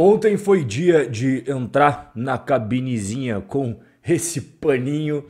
Ontem foi dia de entrar na cabinezinha com esse paninho,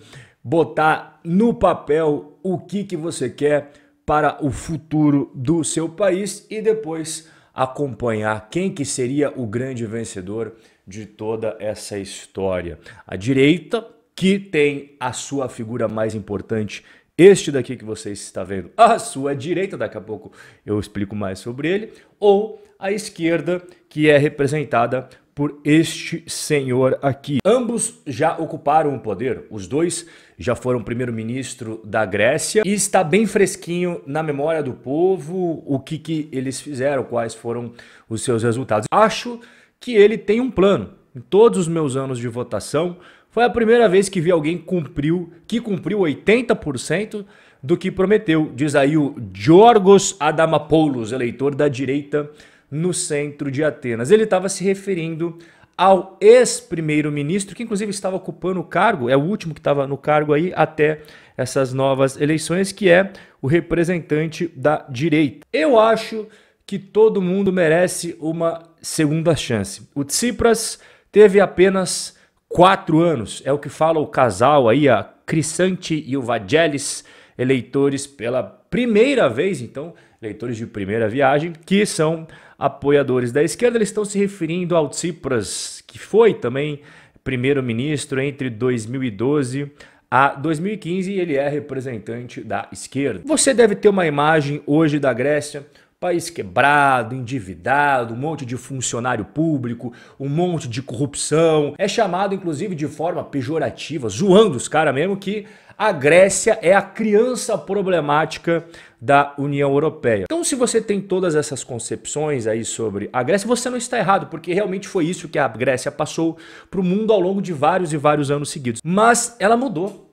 botar no papel o que, que você quer para o futuro do seu país e depois acompanhar quem que seria o grande vencedor de toda essa história. A direita, que tem a sua figura mais importante este daqui que você está vendo à sua direita, daqui a pouco eu explico mais sobre ele, ou a esquerda, que é representada por este senhor aqui. Ambos já ocuparam o poder, os dois já foram primeiro-ministro da Grécia e está bem fresquinho na memória do povo o que, que eles fizeram, quais foram os seus resultados. Acho que ele tem um plano. Em todos os meus anos de votação, foi a primeira vez que vi alguém cumpriu, que cumpriu 80% do que prometeu, diz aí o Giorgos Adamopoulos, eleitor da direita no centro de Atenas. Ele estava se referindo ao ex-primeiro-ministro, que inclusive estava ocupando o cargo, é o último que estava no cargo aí até essas novas eleições, que é o representante da direita. Eu acho que todo mundo merece uma segunda chance. O Tsipras teve apenas quatro anos. É o que fala o casal aí, a Crisante e o Vagelis, eleitores pela primeira vez, então, eleitores de primeira viagem, que são apoiadores da esquerda. Eles estão se referindo ao Tsipras, que foi também primeiro-ministro entre 2012 a 2015 e ele é representante da esquerda. Você deve ter uma imagem hoje da Grécia País quebrado, endividado, um monte de funcionário público, um monte de corrupção. É chamado, inclusive, de forma pejorativa, zoando os caras mesmo, que a Grécia é a criança problemática da União Europeia. Então, se você tem todas essas concepções aí sobre a Grécia, você não está errado, porque realmente foi isso que a Grécia passou para o mundo ao longo de vários e vários anos seguidos. Mas ela mudou.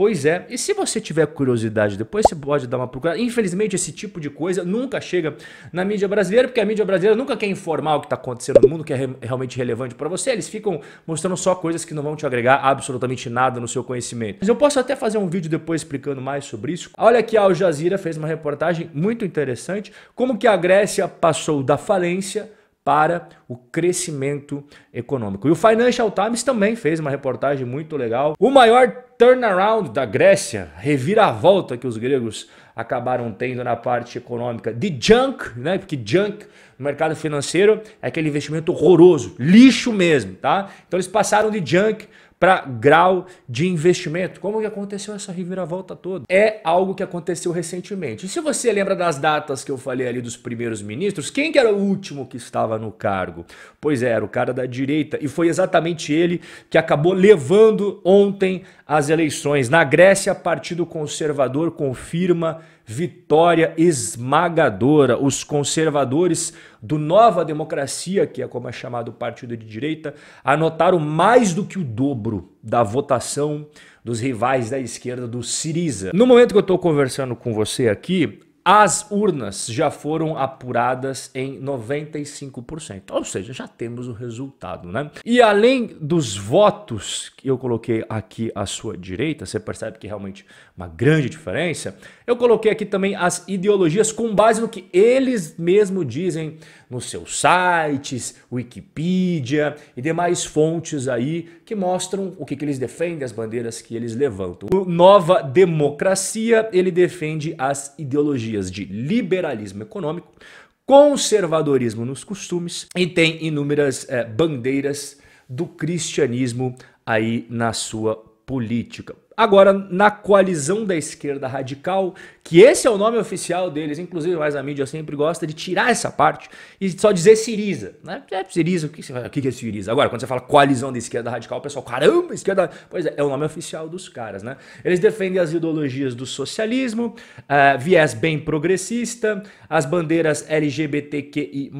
Pois é, e se você tiver curiosidade, depois você pode dar uma procurada. Infelizmente, esse tipo de coisa nunca chega na mídia brasileira, porque a mídia brasileira nunca quer informar o que está acontecendo no mundo, que é re realmente relevante para você. Eles ficam mostrando só coisas que não vão te agregar absolutamente nada no seu conhecimento. Mas eu posso até fazer um vídeo depois explicando mais sobre isso. Olha aqui, a Al Jazeera fez uma reportagem muito interessante, como que a Grécia passou da falência para o crescimento econômico. E o Financial Times também fez uma reportagem muito legal. O maior turnaround da Grécia, reviravolta que os gregos acabaram tendo na parte econômica de junk, né? Porque junk no mercado financeiro é aquele investimento horroroso, lixo mesmo, tá? Então eles passaram de junk para grau de investimento. Como que aconteceu essa reviravolta toda? É algo que aconteceu recentemente. E se você lembra das datas que eu falei ali dos primeiros ministros, quem que era o último que estava no cargo? Pois era o cara da direita e foi exatamente ele que acabou levando ontem as eleições. Na Grécia, Partido Conservador confirma vitória esmagadora. Os conservadores do Nova Democracia, que é como é chamado o partido de direita, anotaram mais do que o dobro da votação dos rivais da esquerda do Siriza. No momento que eu estou conversando com você aqui, as urnas já foram apuradas em 95%, ou seja, já temos o resultado, né? E além dos votos que eu coloquei aqui à sua direita, você percebe que realmente uma grande diferença. Eu coloquei aqui também as ideologias com base no que eles mesmos dizem nos seus sites, Wikipedia e demais fontes aí que mostram o que, que eles defendem, as bandeiras que eles levantam. O Nova Democracia ele defende as ideologias ideologias de liberalismo econômico, conservadorismo nos costumes e tem inúmeras é, bandeiras do cristianismo aí na sua política. Agora, na coalizão da esquerda radical, que esse é o nome oficial deles, inclusive mais a mídia sempre gosta de tirar essa parte e só dizer Siriza. Né? É, Siriza, o que, você fala? o que é Siriza? Agora, quando você fala coalizão da esquerda radical, o pessoal, caramba, esquerda. Pois é, é o nome oficial dos caras, né? Eles defendem as ideologias do socialismo, uh, viés bem progressista, as bandeiras LGBTQI,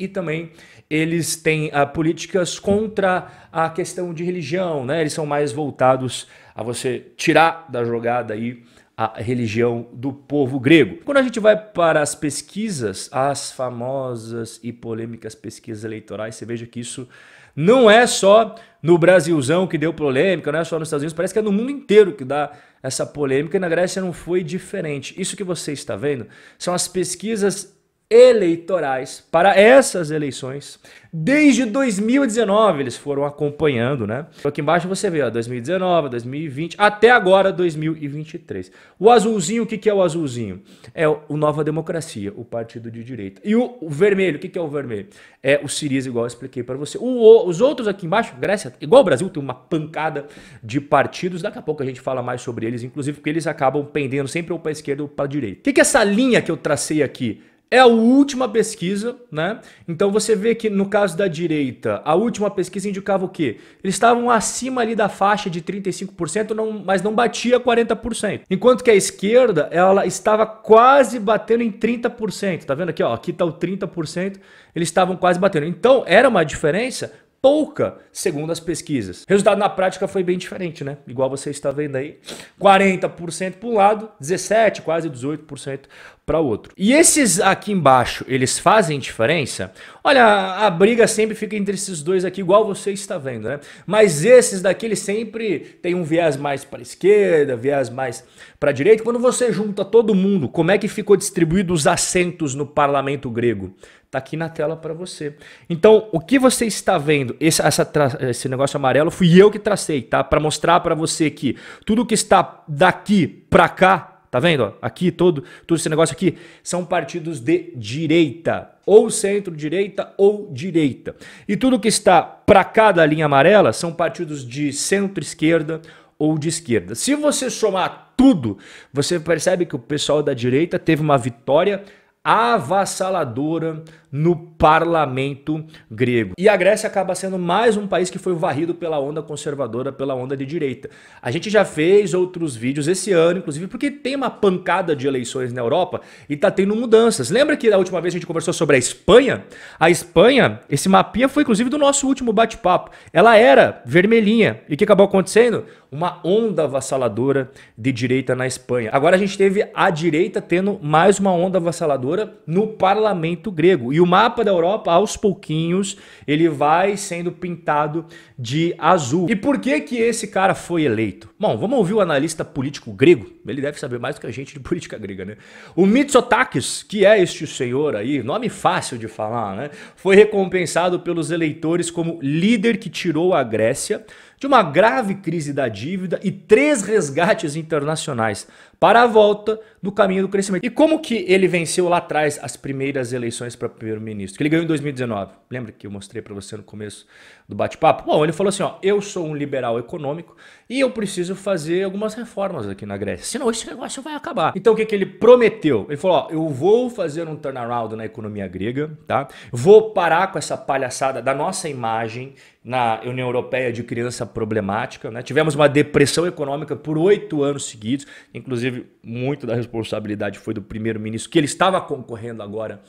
e também eles têm uh, políticas contra a questão de religião, né? Eles são mais voltados a você tirar da jogada aí a religião do povo grego. Quando a gente vai para as pesquisas, as famosas e polêmicas pesquisas eleitorais, você veja que isso não é só no Brasilzão que deu polêmica, não é só nos Estados Unidos, parece que é no mundo inteiro que dá essa polêmica e na Grécia não foi diferente. Isso que você está vendo são as pesquisas eleitorais para essas eleições. Desde 2019 eles foram acompanhando, né? Aqui embaixo você vê, ó, 2019, 2020, até agora 2023. O azulzinho, o que, que é o azulzinho? É o Nova Democracia, o partido de direita. E o, o vermelho, o que, que é o vermelho? É o Siriza, igual eu expliquei para você. O, os outros aqui embaixo, Grécia, igual o Brasil, tem uma pancada de partidos. Daqui a pouco a gente fala mais sobre eles, inclusive porque eles acabam pendendo sempre ou para esquerda ou para direita. O que, que é essa linha que eu tracei aqui? É a última pesquisa, né? Então você vê que no caso da direita, a última pesquisa indicava o quê? Eles estavam acima ali da faixa de 35%, não, mas não batia 40%. Enquanto que a esquerda, ela estava quase batendo em 30%. Tá vendo aqui, ó? Aqui tá o 30%, eles estavam quase batendo. Então, era uma diferença pouca, segundo as pesquisas. O resultado na prática foi bem diferente, né? Igual você está vendo aí, 40% para um lado, 17, quase 18% para outro. E esses aqui embaixo, eles fazem diferença? Olha, a briga sempre fica entre esses dois aqui, igual você está vendo, né? Mas esses daqui, eles sempre têm um viés mais para a esquerda, viés mais para a direita. Quando você junta todo mundo, como é que ficou distribuído os assentos no parlamento grego? Está aqui na tela para você. Então, o que você está vendo, esse, essa, esse negócio amarelo, fui eu que tracei, tá? Para mostrar para você que tudo que está daqui para cá, Tá vendo? Aqui todo, todo esse negócio aqui são partidos de direita, ou centro-direita ou direita. E tudo que está para cá da linha amarela são partidos de centro-esquerda ou de esquerda. Se você somar tudo, você percebe que o pessoal da direita teve uma vitória avassaladora no parlamento grego. E a Grécia acaba sendo mais um país que foi varrido pela onda conservadora, pela onda de direita. A gente já fez outros vídeos esse ano, inclusive, porque tem uma pancada de eleições na Europa e tá tendo mudanças. Lembra que da última vez a gente conversou sobre a Espanha? A Espanha, esse mapinha foi inclusive do nosso último bate-papo. Ela era vermelhinha. E o que acabou acontecendo? Uma onda avassaladora de direita na Espanha. Agora a gente teve a direita tendo mais uma onda avassaladora no parlamento grego. E o mapa da Europa, aos pouquinhos, ele vai sendo pintado de azul. E por que que esse cara foi eleito? Bom, vamos ouvir o analista político grego. Ele deve saber mais do que a gente de política grega, né? O Mitsotakis, que é este senhor aí, nome fácil de falar, né? Foi recompensado pelos eleitores como líder que tirou a Grécia de uma grave crise da dívida e três resgates internacionais para a volta do caminho do crescimento. E como que ele venceu lá atrás as primeiras eleições para primeiro-ministro? Que ele ganhou em 2019. Lembra que eu mostrei para você no começo do bate-papo? Bom, ele falou assim, ó, eu sou um liberal econômico e eu preciso fazer algumas reformas aqui na Grécia, senão esse negócio vai acabar. Então o que, que ele prometeu? Ele falou, ó, eu vou fazer um turnaround na economia grega, tá? Vou parar com essa palhaçada da nossa imagem na União Europeia de criança problemática. Né? Tivemos uma depressão econômica por oito anos seguidos, inclusive muito da responsabilidade foi do primeiro-ministro, que ele estava concorrendo agora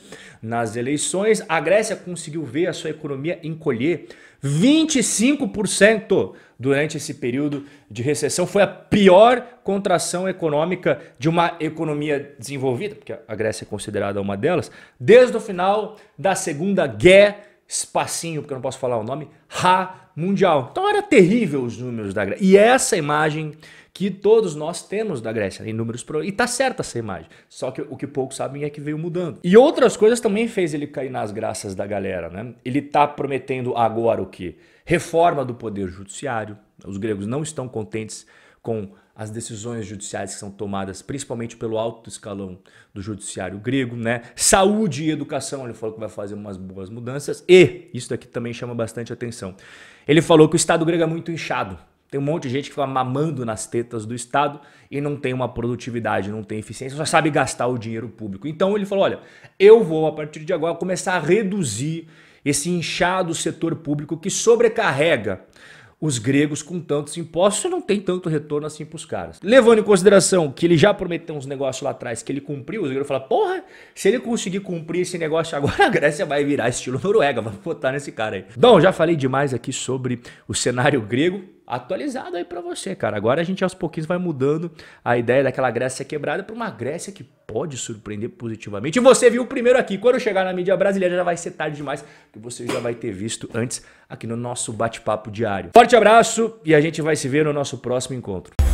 nas eleições. A Grécia conseguiu ver a sua economia encolher 25% durante esse período de recessão. Foi a pior contração econômica de uma economia desenvolvida, porque a Grécia é considerada uma delas, desde o final da Segunda Guerra espacinho, porque eu não posso falar o nome, Ra Mundial. Então era terrível os números da Grécia. E essa imagem que todos nós temos da Grécia, em números pro... E tá certa essa imagem. Só que o que poucos sabem é que veio mudando. E outras coisas também fez ele cair nas graças da galera, né? Ele tá prometendo agora o quê? Reforma do poder judiciário. Os gregos não estão contentes com as decisões judiciais que são tomadas principalmente pelo alto escalão do judiciário grego, né? Saúde e educação, ele falou que vai fazer umas boas mudanças e isso daqui também chama bastante atenção. Ele falou que o Estado grego é muito inchado. Tem um monte de gente que fica mamando nas tetas do Estado e não tem uma produtividade, não tem eficiência, só sabe gastar o dinheiro público. Então ele falou: olha, eu vou a partir de agora começar a reduzir esse inchado setor público que sobrecarrega os gregos com tantos impostos não tem tanto retorno assim para os caras. Levando em consideração que ele já prometeu uns negócios lá atrás que ele cumpriu, os gregos falam, porra, se ele conseguir cumprir esse negócio agora, a Grécia vai virar estilo Noruega, vamos votar nesse cara aí. Bom, já falei demais aqui sobre o cenário grego, atualizado aí para você, cara. Agora a gente aos pouquinhos vai mudando a ideia daquela Grécia quebrada para uma Grécia que pode surpreender positivamente. E você viu o primeiro aqui. Quando chegar na mídia brasileira já vai ser tarde demais, porque você já vai ter visto antes aqui no nosso bate-papo diário. Forte abraço e a gente vai se ver no nosso próximo encontro.